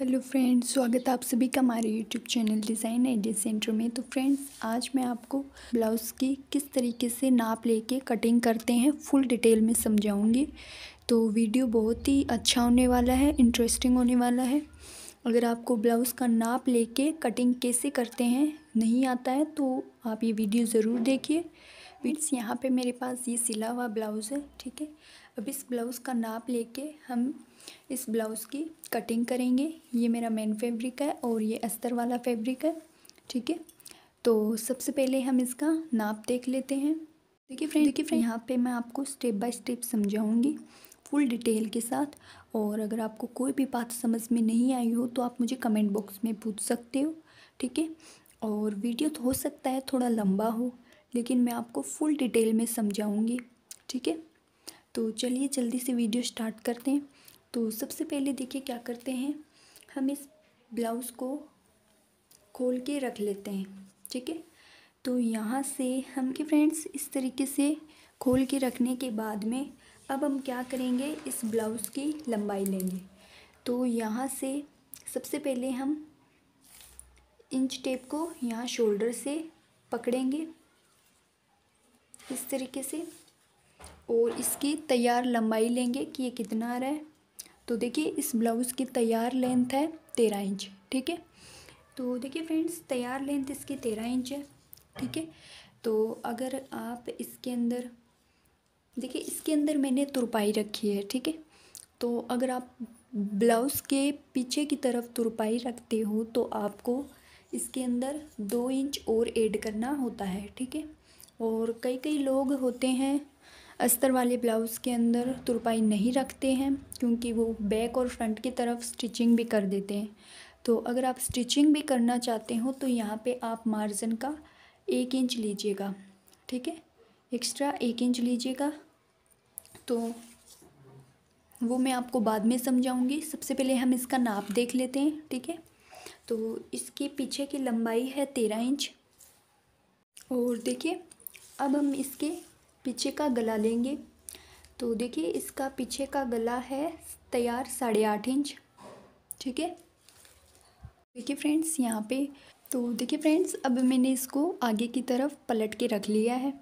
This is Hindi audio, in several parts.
हेलो फ्रेंड्स स्वागत है आप सभी का हमारे YouTube channel design idea centre में तो फ्रेंड्स आज मैं आपको ब्लाउज़ की किस तरीके से नाप लेके कटिंग करते हैं फुल डिटेल में समझाऊंगी तो वीडियो बहुत ही अच्छा होने वाला है इंटरेस्टिंग होने वाला है अगर आपको ब्लाउज़ का नाप लेके कटिंग कैसे करते हैं नहीं आता है तो आप ये वीडियो ज़रूर देखिए फ्रेंड्स यहाँ पर मेरे पास ये सिला हुआ ब्लाउज़ है ठीक है अब इस ब्लाउज़ का नाप लेके हम इस ब्लाउज़ की कटिंग करेंगे ये मेरा मेन फैब्रिक है और ये अस्तर वाला फैब्रिक है ठीक है तो सबसे पहले हम इसका नाप देख लेते हैं देखिए फ्रेंड देखिए फ्रेंड यहाँ पे मैं आपको स्टेप बाय स्टेप समझाऊंगी फुल डिटेल के साथ और अगर आपको कोई भी बात समझ में नहीं आई हो तो आप मुझे कमेंट बॉक्स में पूछ सकते हो ठीक है और वीडियो तो हो सकता है थोड़ा लंबा हो लेकिन मैं आपको फुल डिटेल में समझाऊँगी ठीक है तो चलिए जल्दी से वीडियो स्टार्ट करते हैं तो सबसे पहले देखिए क्या करते हैं हम इस ब्लाउज़ को खोल के रख लेते हैं ठीक है तो यहाँ से हम के फ्रेंड्स इस तरीके से खोल के रखने के बाद में अब हम क्या करेंगे इस ब्लाउज़ की लंबाई लेंगे तो यहाँ से सबसे पहले हम इंच टेप को यहाँ शोल्डर से पकड़ेंगे इस तरीके से और इसकी तैयार लंबाई लेंगे कि ये कितना आ रहा है तो देखिए इस ब्लाउज़ की तैयार लेंथ है तेरह इंच ठीक है तो देखिए फ्रेंड्स तैयार लेंथ इसकी तेरह इंच है ठीक है तो अगर आप इसके अंदर देखिए इसके अंदर मैंने तुरपाई रखी है ठीक है तो अगर आप ब्लाउज़ के पीछे की तरफ तुरपाई रखते हो तो आपको इसके अंदर दो इंच और ऐड करना होता है ठीक है और कई कई लोग होते हैं अस्तर वाले ब्लाउज़ के अंदर तुरपाई नहीं रखते हैं क्योंकि वो बैक और फ्रंट की तरफ स्टिचिंग भी कर देते हैं तो अगर आप स्टिचिंग भी करना चाहते हो तो यहाँ पे आप मार्जिन का एक इंच लीजिएगा ठीक है एक्स्ट्रा एक इंच लीजिएगा तो वो मैं आपको बाद में समझाऊंगी सबसे पहले हम इसका नाप देख लेते हैं ठीक है तो इसके पीछे की लंबाई है तेरह इंच और देखिए अब हम इसके पीछे का गला लेंगे तो देखिए इसका पीछे का गला है तैयार साढ़े आठ इंच ठीक है देखिए फ्रेंड्स यहाँ पे तो देखिए फ्रेंड्स अब मैंने इसको आगे की तरफ पलट के रख लिया है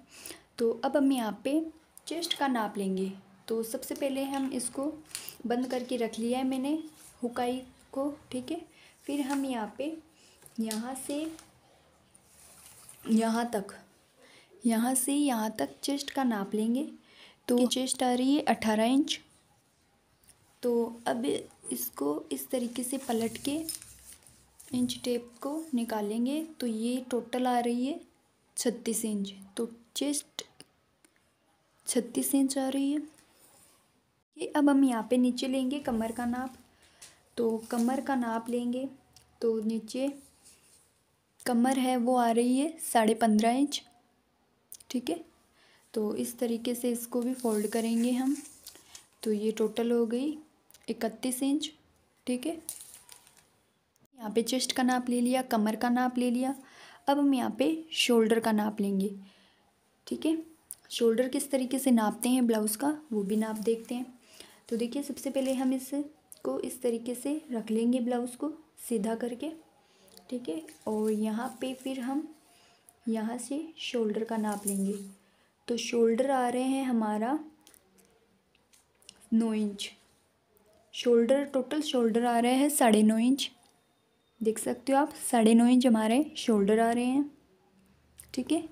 तो अब हम यहाँ पे चेस्ट का नाप लेंगे तो सबसे पहले हम इसको बंद करके रख लिया है मैंने हुकाई को ठीक है फिर हम यहाँ पे यहाँ से यहाँ तक यहाँ से यहाँ तक चेस्ट का नाप लेंगे तो चेस्ट आ रही है अठारह इंच तो अब इसको इस तरीके से पलट के इंच टेप को निकालेंगे तो ये टोटल आ रही है छत्तीस इंच तो चेस्ट छत्तीस इंच आ रही है ये अब हम यहाँ पे नीचे लेंगे कमर का नाप तो कमर का नाप लेंगे तो नीचे कमर है वो आ रही है साढ़े पंद्रह इंच ठीक है तो इस तरीके से इसको भी फोल्ड करेंगे हम तो ये टोटल हो गई इकतीस इंच ठीक है यहाँ पे चेस्ट का नाप ले लिया कमर का नाप ले लिया अब हम यहाँ पे शोल्डर का नाप लेंगे ठीक है शोल्डर किस तरीके से नापते हैं ब्लाउज़ का वो भी नाप देखते हैं तो देखिए सबसे पहले हम इसको इस तरीके से रख लेंगे ब्लाउज़ को सीधा करके ठीक है और यहाँ पे फिर हम यहाँ से शोल्डर का नाप लेंगे तो शोल्डर आ रहे हैं हमारा नौ इंच शोल्डर टोटल शोल्डर आ रहे हैं साढ़े नौ इंच देख सकते हो आप साढ़े नौ इंच हमारे शोल्डर आ रहे हैं ठीक है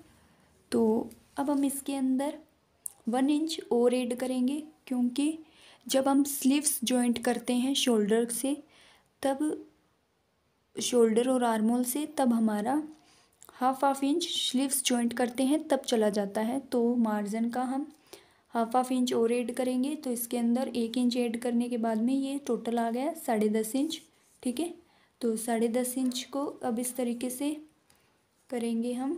तो अब हम इसके अंदर वन इंच और एड करेंगे क्योंकि जब हम स्लीव्स जॉइंट करते हैं शोल्डर से तब शोल्डर और आर्मोल से तब हमारा half half inch sleeves joint करते हैं तब चला जाता है तो मार्जिन का हम हाफ हाफ इंच और ऐड करेंगे तो इसके अंदर एक इंच ऐड करने के बाद में ये टोटल आ गया साढ़े दस इंच ठीक है तो साढ़े दस इंच को अब इस तरीके से करेंगे हम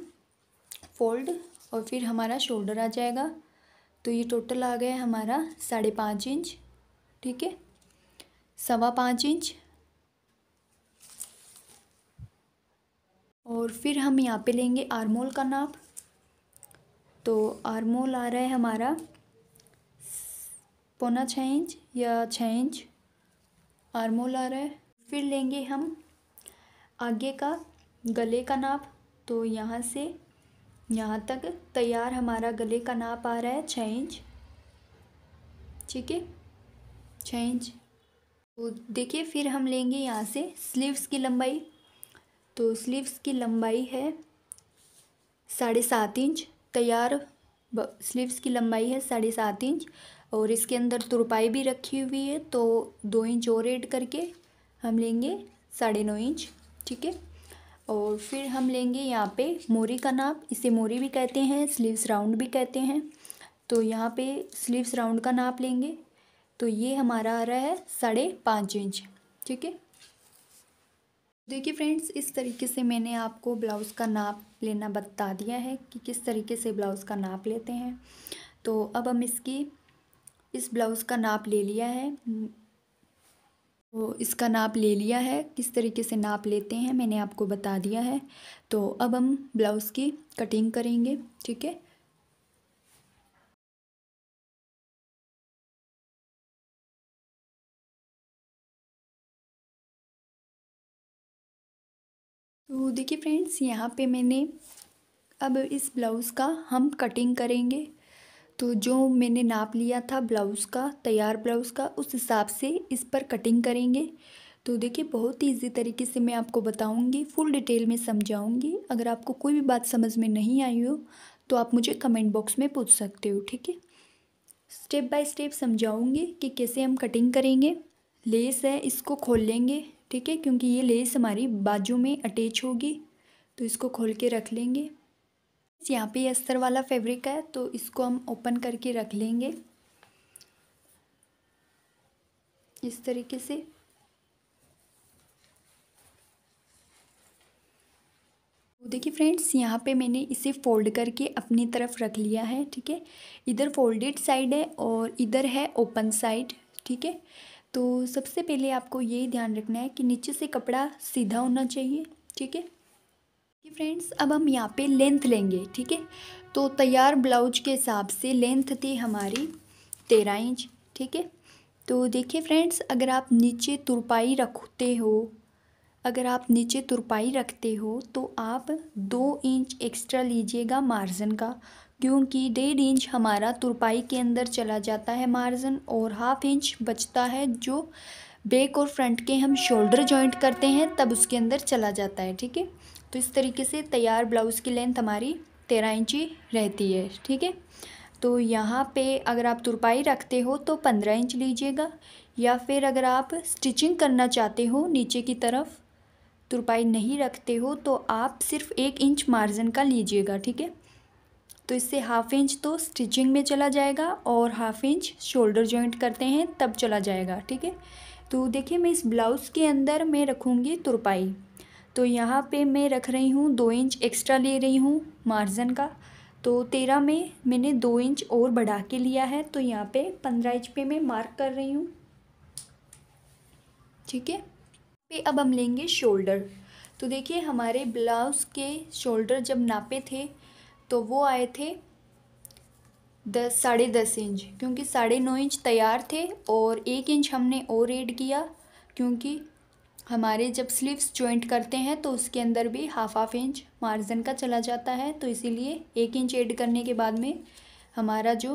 फोल्ड और फिर हमारा शोल्डर आ जाएगा तो ये टोटल आ गया हमारा साढ़े पाँच इंच ठीक है सवा पाँच इंच और फिर हम यहाँ पे लेंगे आरमोल का नाप तो आरमोल आ रहा है हमारा पौना छः इंच या छः इंच आरमोल आ रहा है फिर लेंगे हम आगे का गले का नाप तो यहाँ से यहाँ तक तैयार हमारा गले का नाप आ रहा है छः इंच ठीक है छः इंच तो देखिए फिर हम लेंगे यहाँ से स्लीव्स की लंबाई तो स्लीव्स की लंबाई है साढ़े सात इंच तैयार स्लीव्स की लंबाई है साढ़े सात इंच और इसके अंदर तुरपाई भी रखी हुई है तो दो इंच और एड करके हम लेंगे साढ़े नौ इंच ठीक है और फिर हम लेंगे यहाँ पे मोरी का नाप इसे मोरी भी कहते हैं स्लीव्स राउंड भी कहते हैं तो यहाँ पे स्लीव्स राउंड का नाप लेंगे तो ये हमारा आ रहा है साढ़े पाँच इंच ठीक है देखिए फ्रेंड्स इस तरीके से मैंने आपको ब्लाउज़ का नाप लेना बता दिया है कि किस तरीके से ब्लाउज़ का नाप लेते हैं तो अब हम इसकी इस ब्लाउज़ का नाप ले लिया है तो इसका नाप ले लिया है किस तरीके से नाप लेते हैं मैंने आपको बता दिया है तो अब हम ब्लाउज़ की कटिंग करेंगे ठीक है तो देखिए फ्रेंड्स यहाँ पे मैंने अब इस ब्लाउज़ का हम कटिंग करेंगे तो जो मैंने नाप लिया था ब्लाउज़ का तैयार ब्लाउज़ का उस हिसाब से इस पर कटिंग करेंगे तो देखिए बहुत ही ईजी तरीके से मैं आपको बताऊंगी फुल डिटेल में समझाऊंगी अगर आपको कोई भी बात समझ में नहीं आई हो तो आप मुझे कमेंट बॉक्स में पूछ सकते हो ठीक है स्टेप बाय स्टेप समझाऊंगी कि कैसे हम कटिंग करेंगे लेस है इसको खोल लेंगे ठीक है क्योंकि ये लेस हमारी बाजू में अटैच होगी तो इसको खोल के रख लेंगे यहाँ पे अस्तर वाला फैब्रिक है तो इसको हम ओपन करके रख लेंगे इस तरीके से देखिए फ्रेंड्स यहाँ पे मैंने इसे फोल्ड करके अपनी तरफ रख लिया है ठीक है इधर फोल्डेड साइड है और इधर है ओपन साइड ठीक है तो सबसे पहले आपको ये ध्यान रखना है कि नीचे से कपड़ा सीधा होना चाहिए ठीक है फ्रेंड्स अब हम यहाँ पे लेंथ लेंगे ठीक है तो तैयार ब्लाउज के हिसाब से लेंथ थी हमारी तेरह इंच ठीक है तो देखिए फ्रेंड्स अगर आप नीचे तुरपाई रखते हो अगर आप नीचे तुरपाई रखते हो तो आप दो इंच एक्स्ट्रा लीजिएगा मार्जिन का क्योंकि डेढ़ इंच हमारा तुरपाई के अंदर चला जाता है मार्जिन और हाफ इंच बचता है जो बैक और फ्रंट के हम शोल्डर जॉइंट करते हैं तब उसके अंदर चला जाता है ठीक है तो इस तरीके से तैयार ब्लाउज़ की लेंथ हमारी तेरह इंची रहती है ठीक है तो यहाँ पे अगर आप तुरपाई रखते हो तो पंद्रह इंच लीजिएगा या फिर अगर आप स्टिचिंग करना चाहते हो नीचे की तरफ तुरपाई नहीं रखते हो तो आप सिर्फ एक इंच मार्जिन का लीजिएगा ठीक है तो इससे हाफ इंच तो स्टिचिंग में चला जाएगा और हाफ इंच शोल्डर जॉइंट करते हैं तब चला जाएगा ठीक है तो देखिए मैं इस ब्लाउज़ के अंदर मैं रखूँगी तुरपाई तो यहाँ पे मैं रख रही हूँ दो इंच एक्स्ट्रा ले रही हूँ मार्जन का तो तेरह में मैंने दो इंच और बढ़ा के लिया है तो यहाँ पे पंद्रह इंच पे मैं मार्क कर रही हूँ ठीक है पे अब हम लेंगे शोल्डर तो देखिए हमारे ब्लाउज़ के शोल्डर जब नापे थे तो वो आए थे दस साढ़े दस इंच क्योंकि साढ़े नौ इंच तैयार थे और एक इंच हमने और एड किया क्योंकि हमारे जब स्लीव्स जॉइंट करते हैं तो उसके अंदर भी हाफ हाफ इंच मार्जिन का चला जाता है तो इसीलिए एक इंच ऐड करने के बाद में हमारा जो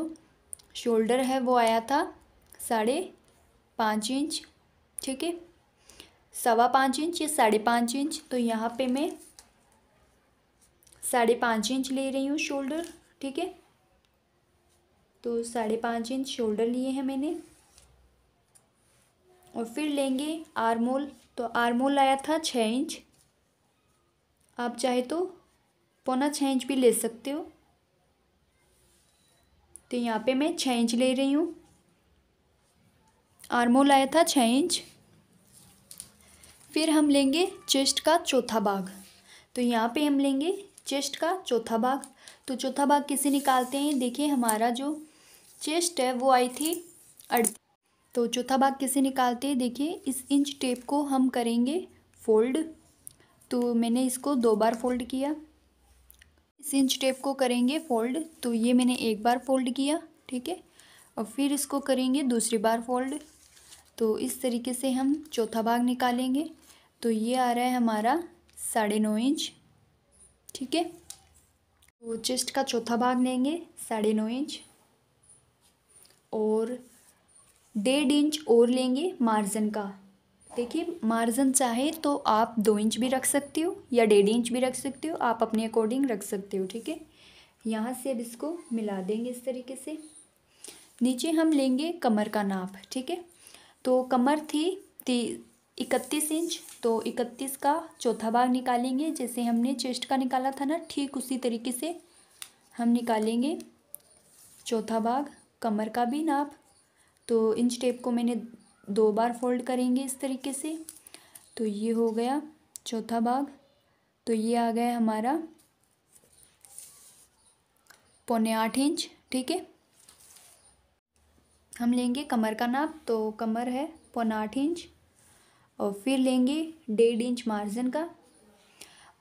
शोल्डर है वो आया था साढ़े पाँच इंच ठीक है सवा पाँच इंच या साढ़े पाँच इंच तो यहाँ पे मैं साढ़े पाँच इंच ले रही हूँ शोल्डर ठीक है तो साढ़े पाँच इंच शोल्डर लिए हैं मैंने और फिर लेंगे आरमोल तो आरमोल आया था छः इंच आप चाहे तो पौना छः इंच भी ले सकते हो तो यहाँ पे मैं छः इंच ले रही हूँ आरमोल आया था छः इंच फिर हम लेंगे चेस्ट का चौथा भाग तो यहाँ पे हम लेंगे चेस्ट का चौथा भाग तो चौथा भाग किसे निकालते हैं देखिए हमारा जो चेस्ट है वो आई थी अड़ तो चौथा भाग किसे निकालते हैं देखिए इस इंच टेप को हम करेंगे फोल्ड तो मैंने इसको दो बार फोल्ड किया इस इंच टेप को करेंगे फोल्ड तो ये मैंने एक बार फोल्ड किया ठीक है और फिर इसको करेंगे दूसरी बार फोल्ड तो इस तरीके से हम चौथा भाग निकालेंगे तो ये आ रहा है हमारा साढ़े नौ इंच ठीक है तो चेस्ट का चौथा भाग लेंगे साढ़े नौ इंच और डेढ़ इंच और लेंगे मार्जन का देखिए मार्जन चाहे तो आप दो इंच भी रख सकते हो या डेढ़ इंच भी रख सकते हो आप अपने अकॉर्डिंग रख सकते हो ठीक है यहाँ से अब इसको मिला देंगे इस तरीके से नीचे हम लेंगे कमर का नाप ठीक है तो कमर थी ती इकतीस इंच तो इकतीस का चौथा भाग निकालेंगे जैसे हमने चेस्ट का निकाला था ना ठीक उसी तरीके से हम निकालेंगे चौथा भाग कमर का भी नाप तो इंच टेप को मैंने दो बार फोल्ड करेंगे इस तरीके से तो ये हो गया चौथा भाग तो ये आ गया हमारा पौने आठ इंच ठीक है हम लेंगे कमर का नाप तो कमर है पौना आठ इंच और फिर लेंगे डेढ़ इंच मार्जिन का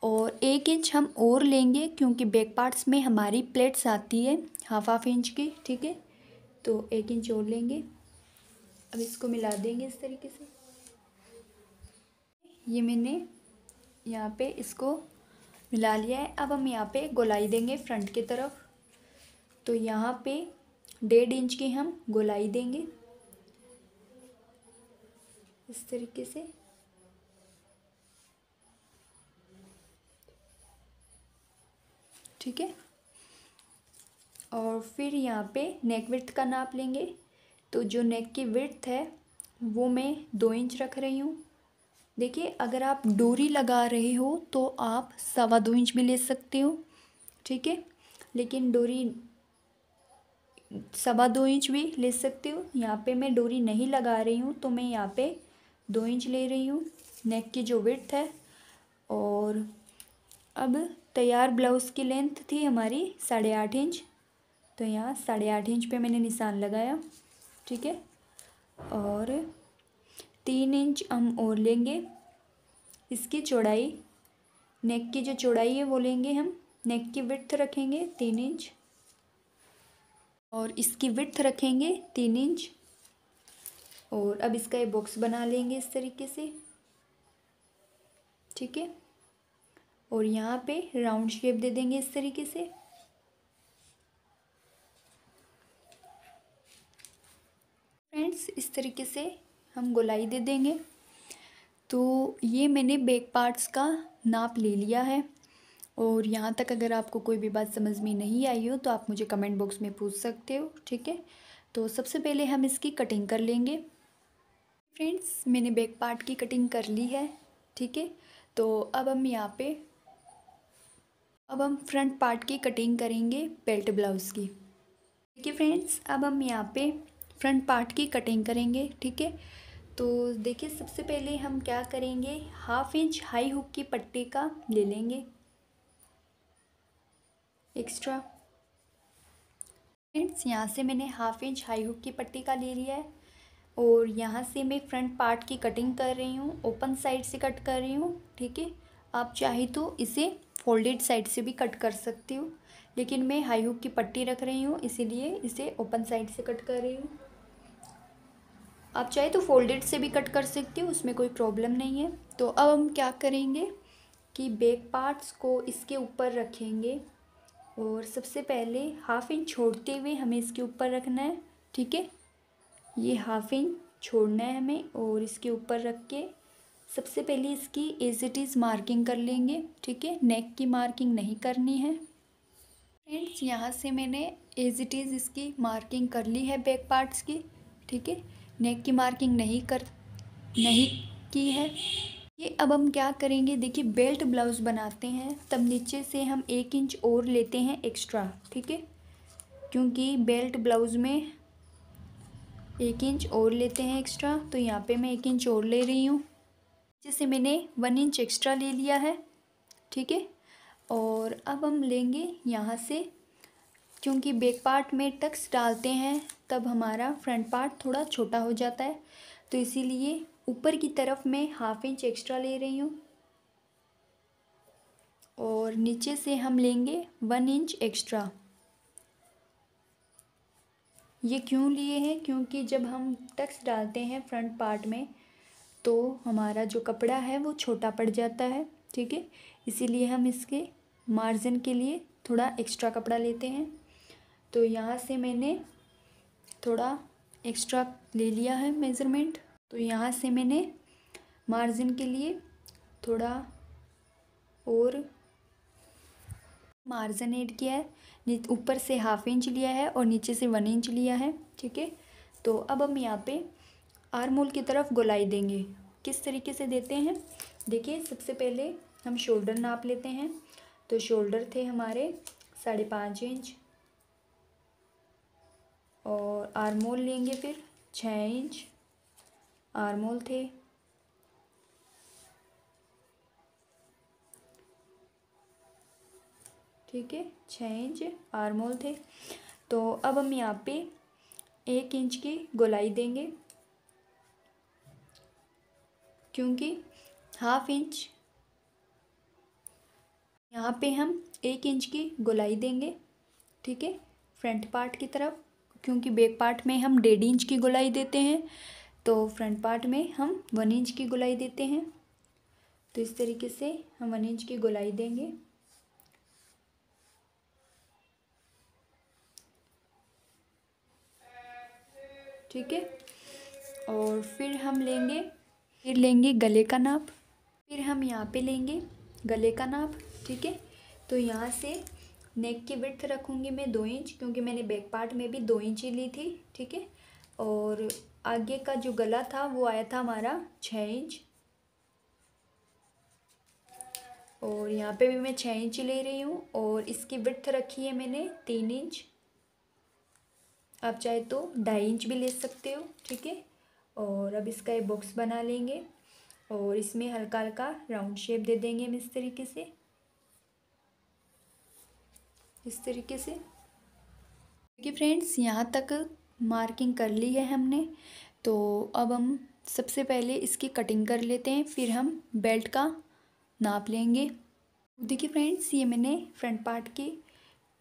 और एक इंच हम और लेंगे क्योंकि बैक पार्ट्स में हमारी प्लेट्स आती है हाफ हाफ इंच की ठीक है तो एक इंच और लेंगे अब इसको मिला देंगे इस तरीके से ये मैंने यहाँ पे इसको मिला लिया है अब हम यहाँ पे गोलाई देंगे फ्रंट की तरफ तो यहाँ पे डेढ़ इंच की हम गोलाई देंगे इस तरीके से ठीक है और फिर यहाँ पे नेक वर्थ का नाप लेंगे तो जो नेक की विथ है वो मैं दो इंच रख रही हूँ देखिए अगर आप डोरी लगा रहे हो तो आप सवा दो इंच भी ले सकते हो ठीक है लेकिन डोरी सवा दो इंच भी ले सकते हो यहाँ पे मैं डोरी नहीं लगा रही हूँ तो मैं यहाँ पे दो इंच ले रही हूँ नेक की जो विथ है और अब तैयार ब्लाउज़ की लेंथ थी हमारी साढ़े आठ इंच तो यहाँ साढ़े आठ इंच पे मैंने निशान लगाया ठीक है और तीन इंच हम और लेंगे इसकी चौड़ाई नेक की जो चौड़ाई है वो लेंगे हम नेक की विथ रखेंगे तीन इंच और इसकी विथ रखेंगे तीन इंच और अब इसका ये बॉक्स बना लेंगे इस तरीके से ठीक है और यहाँ पे राउंड शेप दे देंगे इस तरीके से फ्रेंड्स इस तरीके से हम गोलाई दे देंगे तो ये मैंने बैक पार्ट्स का नाप ले लिया है और यहाँ तक अगर आपको कोई भी बात समझ में नहीं आई हो तो आप मुझे कमेंट बॉक्स में पूछ सकते हो ठीक है तो सबसे पहले हम इसकी कटिंग कर लेंगे फ्रेंड्स मैंने बैक पार्ट की कटिंग कर ली है ठीक है तो अब हम यहाँ पे अब हम फ्रंट पार्ट की कटिंग करेंगे बेल्ट ब्लाउज़ की ठीक है फ्रेंड्स अब हम यहाँ पे फ्रंट पार्ट की कटिंग करेंगे ठीक है तो देखिए सबसे पहले हम क्या करेंगे हाफ इंच हाई हुक की पट्टी का ले लेंगे एक्स्ट्रा फ्रेंड्स यहाँ से मैंने हाफ इंच हाई हुक की पट्टी का ले लिया है और यहाँ से मैं फ्रंट पार्ट की कटिंग कर रही हूँ ओपन साइड से कट कर रही हूँ ठीक है आप चाहे तो इसे फोल्डेड साइड से भी कट कर सकती हो लेकिन मैं हाई हुक की पट्टी रख रही हूँ इसीलिए इसे ओपन साइड से कट कर रही हूँ आप चाहे तो फोल्डेड से भी कट कर सकती हो उसमें कोई प्रॉब्लम नहीं है तो अब हम क्या करेंगे कि बैक पार्ट्स को इसके ऊपर रखेंगे और सबसे पहले हाफ इंच छोड़ते हुए हमें इसके ऊपर रखना है ठीक है ये हाफ इंच छोड़ना है हमें और इसके ऊपर रख के सबसे पहले इसकी एज इट इज़ मार्किंग कर लेंगे ठीक है नेक की मार्किंग नहीं करनी है फ्रेंड्स यहाँ से मैंने एज इट इज़ इसकी मार्किंग कर ली है बैक पार्ट्स की ठीक है नेक की मार्किंग नहीं कर नहीं की है ये अब हम क्या करेंगे देखिए बेल्ट ब्लाउज़ बनाते हैं तब नीचे से हम एक इंच और लेते हैं एक्स्ट्रा ठीक है क्योंकि बेल्ट ब्लाउज़ में एक इंच और लेते हैं एक्स्ट्रा तो यहाँ पे मैं एक इंच और ले रही हूँ जैसे मैंने वन इंच एक्स्ट्रा ले लिया है ठीक है और अब हम लेंगे यहाँ से क्योंकि बैक पार्ट में टक्स डालते हैं तब हमारा फ्रंट पार्ट थोड़ा छोटा हो जाता है तो इसीलिए ऊपर की तरफ मैं हाफ इंच एक्स्ट्रा ले रही हूँ और नीचे से हम लेंगे वन इंच एक्स्ट्रा ये क्यों लिए हैं क्योंकि जब हम टक्स डालते हैं फ्रंट पार्ट में तो हमारा जो कपड़ा है वो छोटा पड़ जाता है ठीक है इसीलिए हम इसके मार्जिन के लिए थोड़ा एक्स्ट्रा कपड़ा लेते हैं तो यहाँ से मैंने थोड़ा एक्स्ट्रा ले लिया है मेज़रमेंट तो यहाँ से मैंने मार्जिन के लिए थोड़ा और मार्जिन ऐड किया है ऊपर से हाफ इंच लिया है और नीचे से वन इंच लिया है ठीक है तो अब हम यहाँ पे आरमोल की तरफ गोलाई देंगे किस तरीके से देते हैं देखिए सबसे पहले हम शोल्डर नाप लेते हैं तो शोल्डर थे हमारे साढ़े पाँच इंच और आरमोल लेंगे फिर छः इंच आरमोल थे ठीक है छः इंच आरमोल थे तो अब हम यहाँ पे एक इंच की गोलाई देंगे क्योंकि हाफ इंच यहाँ पे हम एक इंच की गोलाई देंगे ठीक है फ्रंट पार्ट की तरफ क्योंकि बैक पार्ट में हम डेढ़ इंच की गोलाई देते हैं तो फ्रंट पार्ट में हम वन इंच की गोलाई देते हैं तो इस तरीके से हम वन इंच की गोलाई देंगे ठीक है और फिर हम लेंगे फिर लेंगे गले का नाप फिर हम यहाँ पे लेंगे गले का नाप ठीक है तो यहाँ से नेक की विथ रखूँगी मैं दो इंच क्योंकि मैंने बैक पार्ट में भी दो इंच ही ली थी ठीक है और आगे का जो गला था वो आया था हमारा छः इंच और यहाँ पे भी मैं छः इंच ले रही हूँ और इसकी विथ रखी है मैंने तीन इंच आप चाहे तो ढाई इंच भी ले सकते हो ठीक है और अब इसका एक बॉक्स बना लेंगे और इसमें हल्का हल्का राउंड शेप दे देंगे हम इस तरीके से इस तरीके से देखिए फ्रेंड्स यहाँ तक मार्किंग कर ली है हमने तो अब हम सबसे पहले इसकी कटिंग कर लेते हैं फिर हम बेल्ट का नाप लेंगे देखिए फ्रेंड्स ये मैंने फ्रंट पार्ट की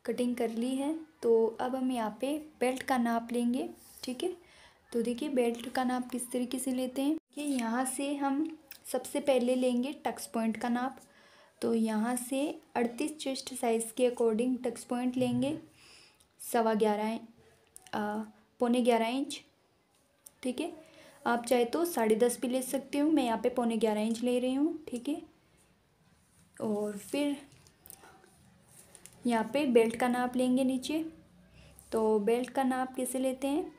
कटिंग कर ली है तो अब हम यहाँ पे बेल्ट का नाप लेंगे ठीक है तो देखिए बेल्ट का नाप किस तरीके से लेते हैं कि यहाँ से हम सबसे पहले लेंगे टक्स पॉइंट का नाप तो यहाँ से अड़तीस चेस्ट साइज़ के अकॉर्डिंग टक्स पॉइंट लेंगे सवा ग्यारह पौने ग्यारह इंच ठीक है आप चाहे तो साढ़े दस भी ले सकते हो मैं यहाँ पे पौने ग्यारह इंच ले रही हूँ ठीक है और फिर यहाँ पे बेल्ट का नाप लेंगे नीचे तो बेल्ट का नाप कैसे लेते हैं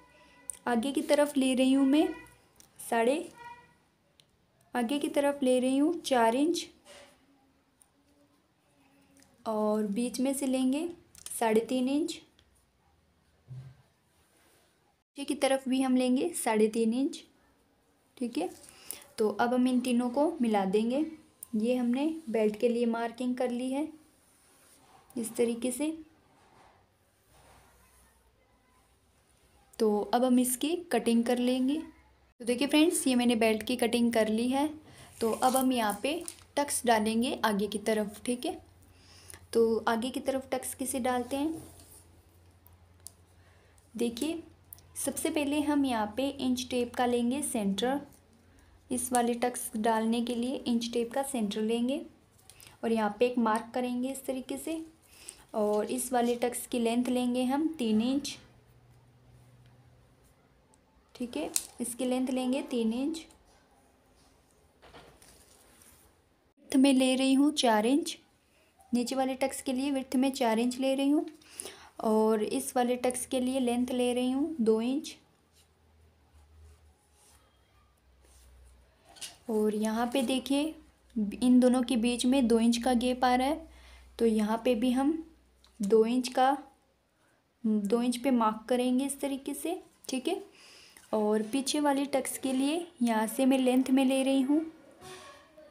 आगे की तरफ ले रही हूँ मैं साढ़े आगे की तरफ ले रही हूँ चार इंच और बीच में से लेंगे साढ़े तीन इंच नीचे की तरफ भी हम लेंगे साढ़े तीन इंच ठीक है तो अब हम इन तीनों को मिला देंगे ये हमने बेल्ट के लिए मार्किंग कर ली है इस तरीके से तो अब हम इसकी कटिंग कर लेंगे तो देखिए फ्रेंड्स ये मैंने बेल्ट की कटिंग कर ली है तो अब हम यहाँ पे टक्स डालेंगे आगे की तरफ ठीक है तो आगे की तरफ टक्स किसे डालते हैं देखिए सबसे पहले हम यहाँ पे इंच टेप का लेंगे सेंटर इस वाले टक्स डालने के लिए इंच टेप का सेंटर लेंगे और यहाँ पे एक मार्क करेंगे इस तरीके से और इस वाले टक्स की लेंथ लेंगे हम तीन इंच ठीक है इसकी लेंथ लेंगे तीन इंच विथ में ले रही हूँ चार इंच नीचे वाले टक्स के लिए विथ में चार इंच ले रही हूँ और इस वाले टक्स के लिए लेंथ ले रही हूँ दो इंच और यहाँ पे देखिए इन दोनों के बीच में दो इंच का गेप आ रहा है तो यहाँ पे भी हम दो इंच का दो इंच पे मार्क करेंगे इस तरीके से ठीक है और पीछे वाले टक्स के लिए यहाँ से मैं लेंथ में ले रही हूँ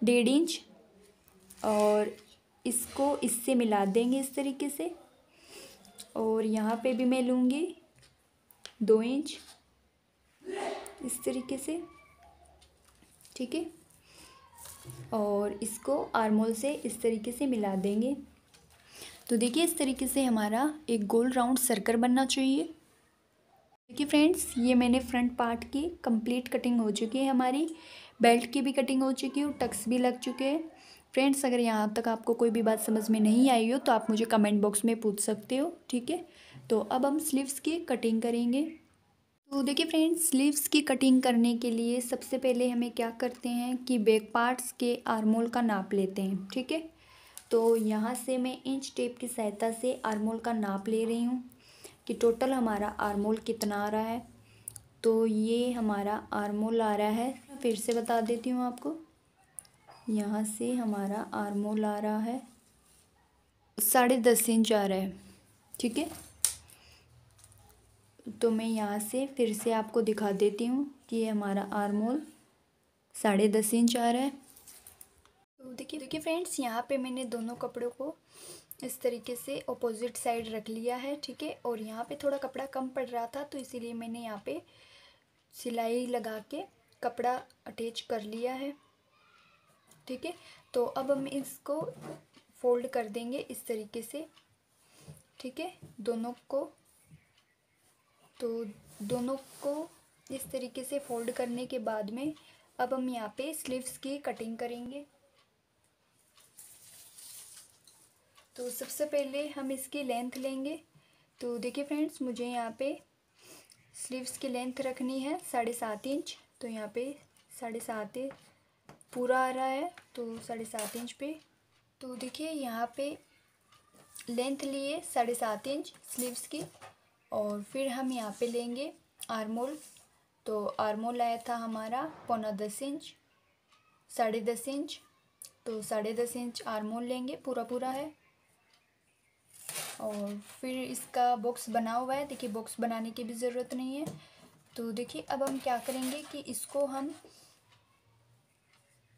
डेढ़ इंच और इसको इससे मिला देंगे इस तरीके से और यहाँ पे भी मैं लूँगी दो इंच इस तरीके से ठीक है और इसको आर्मोल से इस तरीके से मिला देंगे तो देखिए इस तरीके से हमारा एक गोल राउंड सर्कल बनना चाहिए देखिए फ्रेंड्स ये मैंने फ्रंट पार्ट की कंप्लीट कटिंग हो चुकी है हमारी बेल्ट की भी कटिंग हो चुकी है और टक्स भी लग चुके हैं फ्रेंड्स अगर यहाँ तक आपको कोई भी बात समझ में नहीं आई हो तो आप मुझे कमेंट बॉक्स में पूछ सकते हो ठीक है तो अब हम स्लीव्स की कटिंग करेंगे तो देखिए फ्रेंड्स स्लीव्स की कटिंग करने के लिए सबसे पहले हमें क्या करते हैं कि बैक पार्ट्स के आर्मोल का नाप लेते हैं ठीक है तो यहाँ से मैं इंच टेप की सहायता से आरमोल का नाप ले रही हूँ कि टोटल हमारा आरमोल कितना आ रहा है तो ये हमारा आरमोल आ रहा है फिर से बता देती हूँ आपको यहाँ से हमारा आरमोल आ रहा है साढ़े दस इंच आ रहा है ठीक है तो मैं यहाँ से फिर से आपको दिखा देती हूँ कि ये हमारा आरमोल साढ़े दस इंच आ रहा है तो देखिए देखिए फ्रेंड्स यहाँ पे मैंने दोनों कपड़ों को इस तरीके से अपोजिट साइड रख लिया है ठीक है और यहाँ पे थोड़ा कपड़ा कम पड़ रहा था तो इसीलिए मैंने यहाँ पे सिलाई लगा के कपड़ा अटैच कर लिया है ठीक है तो अब हम इसको फोल्ड कर देंगे इस तरीके से ठीक है दोनों को तो दोनों को इस तरीके से फोल्ड करने के बाद में अब हम यहाँ पे स्लीव्स की कटिंग करेंगे तो सबसे पहले हम इसकी लेंथ लेंगे तो देखिए फ्रेंड्स मुझे यहाँ पे स्लीव्स की लेंथ रखनी है साढ़े सात इंच तो यहाँ पे साढ़े सात पूरा आ रहा है तो साढ़े सात इंच पे तो देखिए यहाँ पे लेंथ लिए साढ़े सात इंच स्लीव्स की और फिर हम यहाँ पे लेंगे आरमोल तो आरमोल आया था हमारा पौना दस इंच साढ़े दस इंच तो साढ़े दस इंच आरमोल लेंगे पूरा पूरा है और फिर इसका बॉक्स बना हुआ है देखिए बॉक्स बनाने की भी ज़रूरत नहीं है तो देखिए अब हम क्या करेंगे कि इसको हम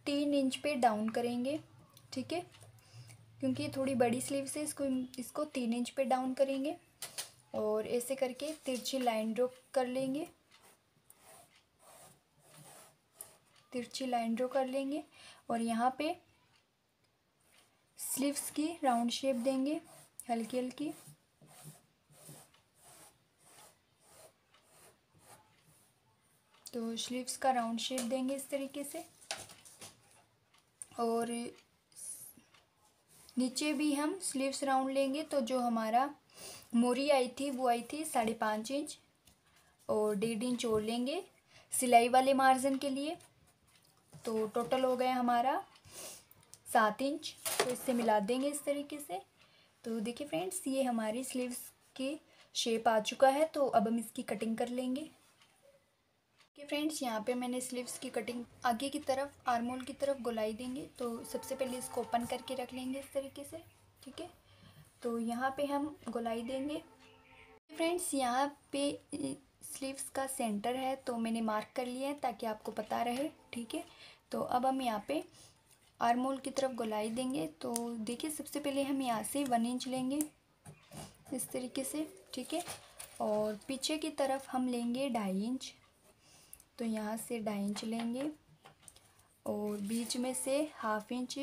तीन इंच पे डाउन करेंगे ठीक है क्योंकि थोड़ी बड़ी स्लीव से इसको इसको तीन इंच पे डाउन करेंगे और ऐसे करके तिरछी लाइन ड्रॉ कर लेंगे तिरछी लाइन ड्रॉ कर लेंगे और यहाँ पे स्लीव्स की राउंड शेप देंगे हल्की हल्की तो स्लीव्स का राउंड शेप देंगे इस तरीके से और नीचे भी हम स्लीव्स राउंड लेंगे तो जो हमारा मोरी आई थी वो आई थी साढ़े पाँच इंच और डेढ़ इंच और लेंगे सिलाई वाले मार्जिन के लिए तो टोटल हो गया हमारा सात इंच तो इससे मिला देंगे इस तरीके से तो देखिए फ्रेंड्स ये हमारी स्लीव्स के शेप आ चुका है तो अब हम इसकी कटिंग कर लेंगे ओके फ्रेंड्स यहाँ पे मैंने स्लीव्स की कटिंग आगे की तरफ आर्मोल की तरफ गुलाई देंगे तो सबसे पहले इसको ओपन करके रख लेंगे इस तरीके से ठीक है तो यहाँ पे हम गुलाई देंगे फ्रेंड्स यहाँ पे स्लीव्स का सेंटर है तो मैंने मार्क कर लिया है ताकि आपको पता रहे ठीक है तो अब हम यहाँ पे आरमोल की तरफ गुलाई देंगे तो देखिए सबसे पहले हम यहाँ से वन इंच लेंगे इस तरीके से ठीक है और पीछे की तरफ हम लेंगे ढाई इंच तो यहाँ से ढाई इंच लेंगे और बीच में से हाफ इंच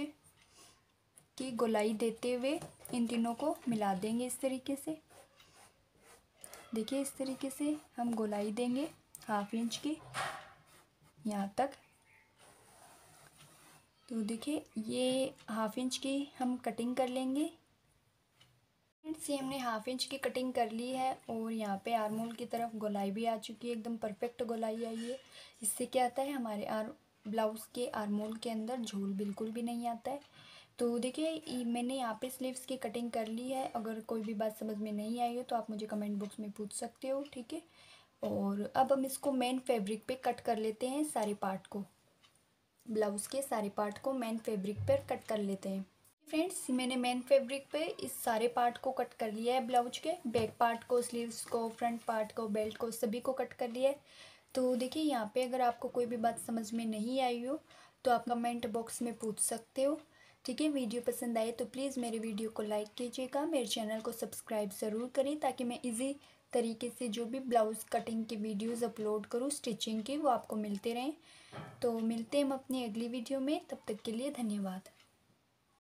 की गोलाई देते हुए इन तीनों को मिला देंगे इस तरीके से देखिए इस तरीके से हम गोलाई देंगे हाफ इंच की यहाँ तक तो देखिए ये हाफ इंच की हम कटिंग कर लेंगे फ्रेंड्स ये हमने हाफ इंच की कटिंग कर ली है और यहाँ पे आरमोल की तरफ गोलाई भी आ चुकी है एकदम परफेक्ट गोलाई आई है इससे क्या आता है हमारे आर ब्लाउज़ के आरमोल के अंदर झोल बिल्कुल भी नहीं आता है तो देखिए मैंने यहाँ पे स्लीव्स की कटिंग कर ली है अगर कोई भी बात समझ में नहीं आई हो तो आप मुझे कमेंट बॉक्स में पूछ सकते हो ठीक है और अब हम इसको मेन फैब्रिक पे कट कर लेते हैं सारे पार्ट को ब्लाउज़ के सारे पार्ट को मेन फैब्रिक पर कट कर लेते हैं फ्रेंड्स मैंने मेन फैब्रिक पे इस सारे पार्ट को कट कर लिया है ब्लाउज के बैक पार्ट को स्लीव्स को फ्रंट पार्ट को बेल्ट को सभी को कट कर लिया है तो देखिए यहाँ पे अगर आपको कोई भी बात समझ में नहीं आई हो तो आप कमेंट बॉक्स में पूछ सकते हो ठीक है वीडियो पसंद आए तो प्लीज़ मेरे वीडियो को लाइक कीजिएगा मेरे चैनल को सब्सक्राइब ज़रूर करें ताकि मैं इजी तरीके से जो भी ब्लाउज़ कटिंग की वीडियोस अपलोड करूँ स्टिचिंग की वो आपको मिलते रहें तो मिलते हैं हम अपनी अगली वीडियो में तब तक के लिए धन्यवाद